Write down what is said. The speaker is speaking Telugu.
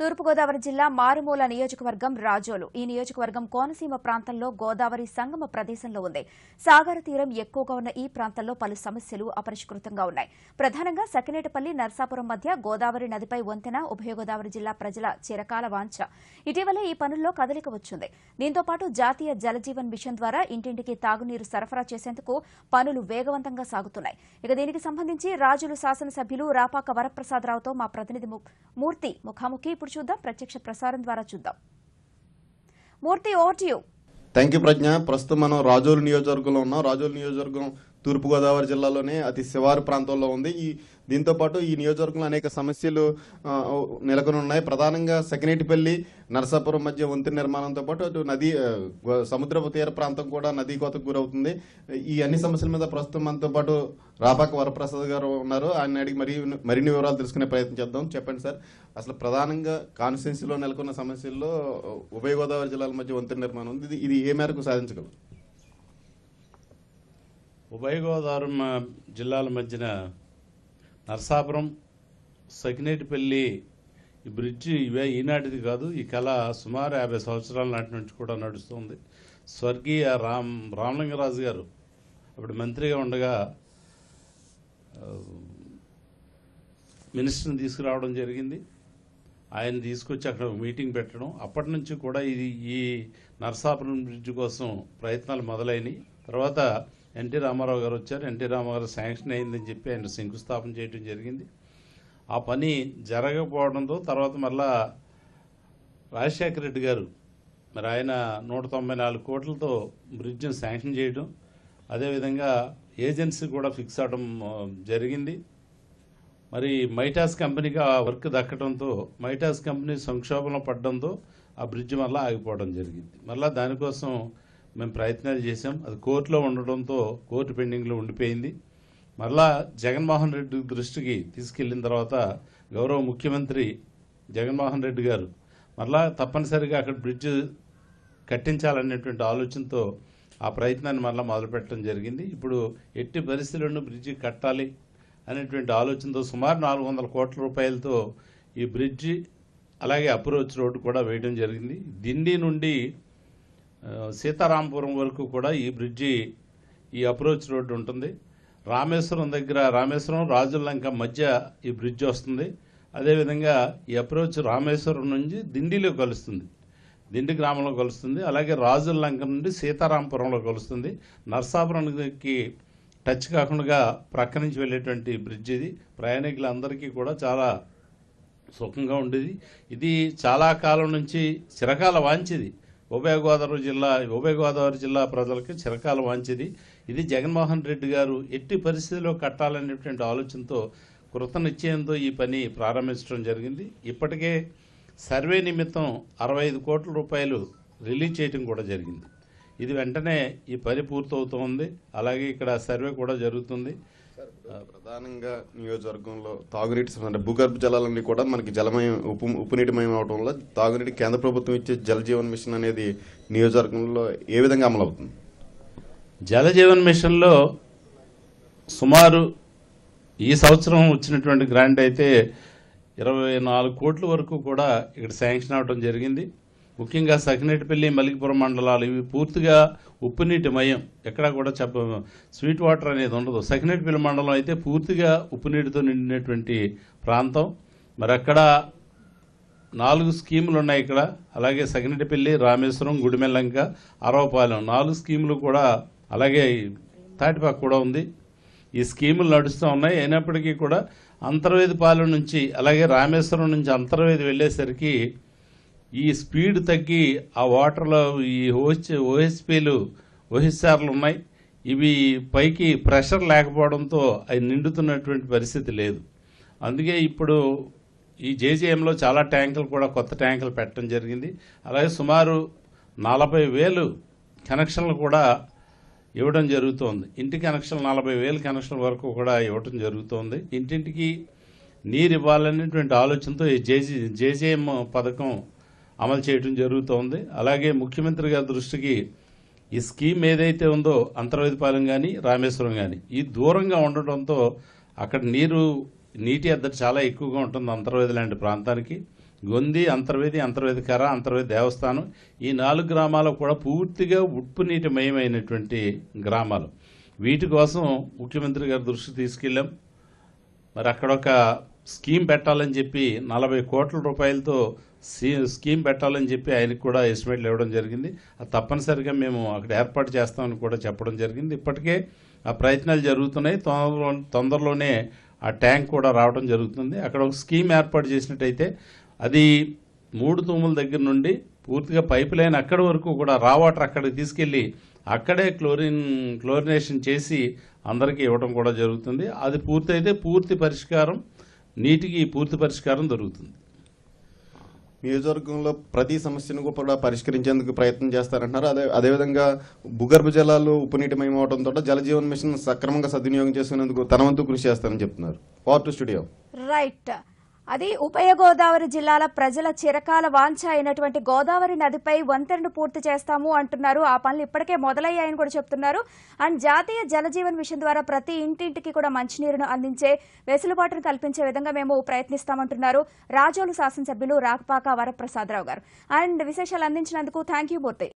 తూర్పుగోదావరి జిల్లా మారుమూల నియోజకవర్గం రాజోలు ఈ నియోజకవర్గం కోనసీమ ప్రాంతంలో గోదావరి సంగమ ప్రదేశంలో ఉంది సాగర తీరం ఎక్కువగా ఉన్న ఈ ప్రాంతంలో పలు సమస్యలు అపరిష్కృతంగా ఉన్నాయి ప్రధానంగా సకినేటపల్లి నర్సాపురం మధ్య గోదావరి నదిపై వంతెన ఉభయ గోదావరి జిల్లా ప్రజల చిరకాల వాంఛ ఇటీవలే ఈ పనుల్లో కదలిక వచ్చింది దీంతో పాటు జాతీయ జలజీవన్ మిషన్ ద్వారా ఇంటింటికి తాగునీరు సరఫరా చేసేందుకు పనులు వేగవంతంగా సాగుతున్నాయి ఇక దీనికి సంబంధించి రాజులు శాసనసభ్యులు రాపాక వరప్రసాదరావుతో మా ప్రతినిధి మూర్తి ముఖాముఖి ఇప్పుడు ఇప్పుడు చూద్దాం ప్రత్యక్ష ప్రసారం ద్వారా చూద్దాం Murthy over you thank you Pragna ప్రస్తుతం మనం రాజోలు నియోజకవర్గంలో ఉన్నాం రాజోలు నియోజకవర్గం తూర్పుగోదావరి జిల్లాలోనే అతి శివారు ప్రాంతంలో ఉంది ఈ దీంతోపాటు ఈ నియోజకవర్గంలో అనేక సమస్యలు నెలకొని ఉన్నాయి ప్రధానంగా సకినేటిపల్లి నరసాపురం మధ్య వంతెన నిర్మాణంతో పాటు అటు నది సముద్రపు తీర ప్రాంతం కూడా నదీ కోతకు గురవుతుంది ఈ అన్ని సమస్యల మీద ప్రస్తుతం మనతో పాటు రాపాక వరప్రసాద్ గారు ఉన్నారు ఆయన అడిగి మరి మరిన్ని వివరాలు తెలుసుకునే ప్రయత్నం చేద్దాం చెప్పండి సార్ అసలు ప్రధానంగా కాన్స్టిట్యున్సీలో నెలకొన్న సమస్యల్లో ఉభయ గోదావరి జిల్లాల మధ్య వంతెన నిర్మాణం ఉంది ఇది ఏ మేరకు సాధించగలరు ఉభయ గోదావరి జిల్లాల మధ్యన నర్సాపురం సకినేటిపల్లి ఈ బ్రిడ్జి ఇవే ఈనాటిది కాదు ఈ కళ సుమారు యాభై సంవత్సరాల నాటి నుంచి కూడా నడుస్తుంది స్వర్గీయ రామ్ రామలింగరాజు గారు అప్పుడు మంత్రిగా ఉండగా మినిస్టర్ని తీసుకురావడం జరిగింది ఆయన తీసుకొచ్చి అక్కడ మీటింగ్ పెట్టడం అప్పటి నుంచి కూడా ఇది ఈ నర్సాపురం బ్రిడ్జ్ కోసం ప్రయత్నాలు మొదలైనవి తర్వాత ఎన్టీ రామారావు గారు వచ్చారు ఎన్టీ రామారావు శాంక్షన్ అయిందని చెప్పి ఆయన శంకుస్థాపన చేయడం జరిగింది ఆ పని జరగకపోవడంతో తర్వాత మళ్ళా రాజశేఖర రెడ్డి గారు మరి ఆయన నూట తొంభై నాలుగు కోట్లతో బ్రిడ్జ్ని శాంక్షన్ చేయడం అదేవిధంగా ఏజెన్సీ కూడా ఫిక్స్ అవడం జరిగింది మరి మైటాస్ కంపెనీకి ఆ వర్క్ దక్కడంతో మైటాస్ కంపెనీ సంక్షోభంలో పడడంతో ఆ బ్రిడ్జ్ మళ్ళీ ఆగిపోవడం జరిగింది మళ్ళీ దానికోసం మేము ప్రయత్నాలు చేశాం అది కోర్టులో ఉండడంతో కోర్టు పెండింగ్లో ఉండిపోయింది మరలా జగన్మోహన్ రెడ్డి దృష్టికి తీసుకెళ్లిన తర్వాత గౌరవ ముఖ్యమంత్రి జగన్మోహన్ రెడ్డి గారు మరలా తప్పనిసరిగా అక్కడ బ్రిడ్జ్ కట్టించాలనేటువంటి ఆలోచనతో ఆ ప్రయత్నాన్ని మరలా మొదలుపెట్టడం జరిగింది ఇప్పుడు ఎట్టి పరిస్థితులను బ్రిడ్జి కట్టాలి అనేటువంటి ఆలోచనతో సుమారు నాలుగు వందల కోట్ల రూపాయలతో ఈ బ్రిడ్జి అలాగే అప్రోచ్ రోడ్డు కూడా వేయడం జరిగింది దిండి నుండి సీతారాంపురం వరకు కూడా ఈ బ్రిడ్జి ఈ అప్రోచ్ రోడ్డు ఉంటుంది రామేశ్వరం దగ్గర రామేశ్వరం రాజులంక మధ్య ఈ బ్రిడ్జ్ వస్తుంది అదేవిధంగా ఈ అప్రోచ్ రామేశ్వరం నుంచి దిండిలో కలుస్తుంది దిండి గ్రామంలో కలుస్తుంది అలాగే రాజులంక నుండి సీతారాంపురంలో కలుస్తుంది నర్సాపురానికి టచ్ కాకుండా ప్రక్క నుంచి వెళ్ళేటువంటి బ్రిడ్జ్ ఇది ప్రయాణికులందరికీ కూడా చాలా సుఖంగా ఉండేది ఇది చాలా కాలం నుంచి చిరకాల వాంచిది ఉభయ గోదావరి జిల్లా ఉభయ గోదావరి జిల్లా ప్రజలకి చిరకాలం మంచిది ఇది జగన్మోహన్ రెడ్డి గారు ఎట్టి పరిస్థితిలో కట్టాలనేటువంటి ఆలోచనతో కృతనిశ్చయంతో ఈ పని ప్రారంభించడం జరిగింది ఇప్పటికే సర్వే నిమిత్తం అరవై ఐదు కోట్ల రూపాయలు రిలీజ్ చేయటం కూడా జరిగింది ఇది వెంటనే ఈ పని పూర్తవుతోంది అలాగే ఇక్కడ సర్వే కూడా జరుగుతుంది ప్రధానంగా నియోజకవర్గంలో తాగునీటి అంటే భూగర్భ జలాలన్నీ కూడా మనకి జలమయం ఉప ఉప్పునీటిమయం అవడం వల్ల తాగునీటి కేంద్ర ప్రభుత్వం ఇచ్చే జలజీవన్ మిషన్ అనేది నియోజకవర్గంలో ఏ విధంగా అమలవుతుంది జలజీవన్ మిషన్లో సుమారు ఈ సంవత్సరం వచ్చినటువంటి గ్రాంట్ అయితే ఇరవై నాలుగు కోట్ల వరకు కూడా ఇక్కడ శాంక్షన్ అవడం జరిగింది ముఖ్యంగా సకినేటిపల్లి మలికిపురం మండలాలు ఇవి పూర్తిగా ఉప్పునీటి మయం ఎక్కడ కూడా చెప్ప స్వీట్ వాటర్ అనేది ఉండదు సకినేటిపల్లి మండలం అయితే పూర్తిగా ఉప్పునీటితో నిండినటువంటి ప్రాంతం మరి అక్కడ నాలుగు స్కీములు ఉన్నాయి ఇక్కడ అలాగే సకినటిపల్లి రామేశ్వరం గుడిమెల్లంక అరవపాలెం నాలుగు స్కీములు కూడా అలాగే తాటిపాకు కూడా ఉంది ఈ స్కీములు నడుస్తూ ఉన్నాయి అయినప్పటికీ కూడా అంతర్వేది పాలెం నుంచి అలాగే రామేశ్వరం నుంచి అంతర్వేది వెళ్ళేసరికి ఈ స్పీడ్ తగ్గి ఆ వాటర్లో ఈ ఓహెచ్ ఓహెచ్పీలు ఓహెచ్ఆర్లు ఉన్నాయి ఇవి పైకి ప్రెషర్ లేకపోవడంతో అవి నిండుతున్నటువంటి పరిస్థితి లేదు అందుకే ఇప్పుడు ఈ జేజేఎంలో చాలా ట్యాంకులు కూడా కొత్త ట్యాంకులు పెట్టడం జరిగింది అలాగే సుమారు నలభై వేలు కనెక్షన్లు కూడా ఇవ్వడం జరుగుతోంది ఇంటి కనెక్షన్ నలభై వేలు కనెక్షన్ వరకు కూడా ఇవ్వడం జరుగుతోంది ఇంటింటికి నీరు ఇవ్వాలనేటువంటి ఆలోచనతో ఈ జేజీ జేజేఎం పథకం అమలు చేయడం జరుగుతోంది అలాగే ముఖ్యమంత్రి గారి దృష్టికి ఈ స్కీమ్ ఏదైతే ఉందో అంతర్వేదిపాలెం కానీ రామేశ్వరం కానీ ఈ దూరంగా ఉండటంతో అక్కడ నీరు నీటి అద్దరు చాలా ఎక్కువగా ఉంటుంది అంతర్వేది లాంటి ప్రాంతానికి గొంది అంతర్వేది అంతర్వేది కర అంతర్వేది దేవస్థానం ఈ నాలుగు గ్రామాలు కూడా పూర్తిగా ఉప్పు నీటి మయమైనటువంటి గ్రామాలు వీటి కోసం ముఖ్యమంత్రి గారి దృష్టికి తీసుకెళ్ళాం మరి అక్కడ ఒక స్కీమ్ పెట్టాలని చెప్పి నలభై కోట్ల రూపాయలతో స్కీమ్ పెట్టాలని చెప్పి ఆయనకు కూడా ఎస్టిమేట్లు ఇవ్వడం జరిగింది అది తప్పనిసరిగా మేము అక్కడ ఏర్పాటు చేస్తామని కూడా చెప్పడం జరిగింది ఇప్పటికే ఆ ప్రయత్నాలు జరుగుతున్నాయి తొందరలో తొందరలోనే ఆ ట్యాంక్ కూడా రావడం జరుగుతుంది అక్కడ ఒక స్కీమ్ ఏర్పాటు చేసినట్టయితే అది మూడు తూముల దగ్గర నుండి పూర్తిగా పైప్ లైన్ అక్కడి వరకు కూడా రా వాటర్ అక్కడికి తీసుకెళ్ళి అక్కడే క్లోరిన్ క్లోరినేషన్ చేసి అందరికీ ఇవ్వడం కూడా జరుగుతుంది అది పూర్తయితే పూర్తి పరిష్కారం నీటికి పూర్తి పరిష్కారం దొరుకుతుంది నియోజకవర్గంలో ప్రతి సమస్యను కూడా పరిష్కరించేందుకు ప్రయత్నం చేస్తారంటున్నారు అదే అదేవిధంగా భూగర్భ జలాలు ఉప్పునీటమయమవడంతో జలజీవన్ మిషన్ సక్రమంగా సద్వినియోగం చేసుకునేందుకు తన వంతు కృషి చేస్తారని చెప్తున్నారు పార్ట్ స్టూడియో రైట్ అది ఉభయ గోదావరి జిల్లాల ప్రజల చిరకాల వాంఛ అయినటువంటి గోదావరి నదిపై వంతెనను పూర్తి చేస్తాము అంటున్నారు ఆ పనులు ఇప్పటికే మొదలయ్యాయని కూడా చెప్తున్నారు అండ్ జాతీయ జలజీవన్ మిషన్ ద్వారా ప్రతి ఇంటింటికి కూడా మంచినీరును అందించే వెసులుబాటును కల్పించే విధంగా మేము ప్రయత్నిస్తామంటున్నారు రాజోలు శాసనసభ్యులు రాకపాక వరప్రసాదరావు గారు అండ్ విశేషాలు అందించినందుకు థ్యాంక్ యూ మూర్తి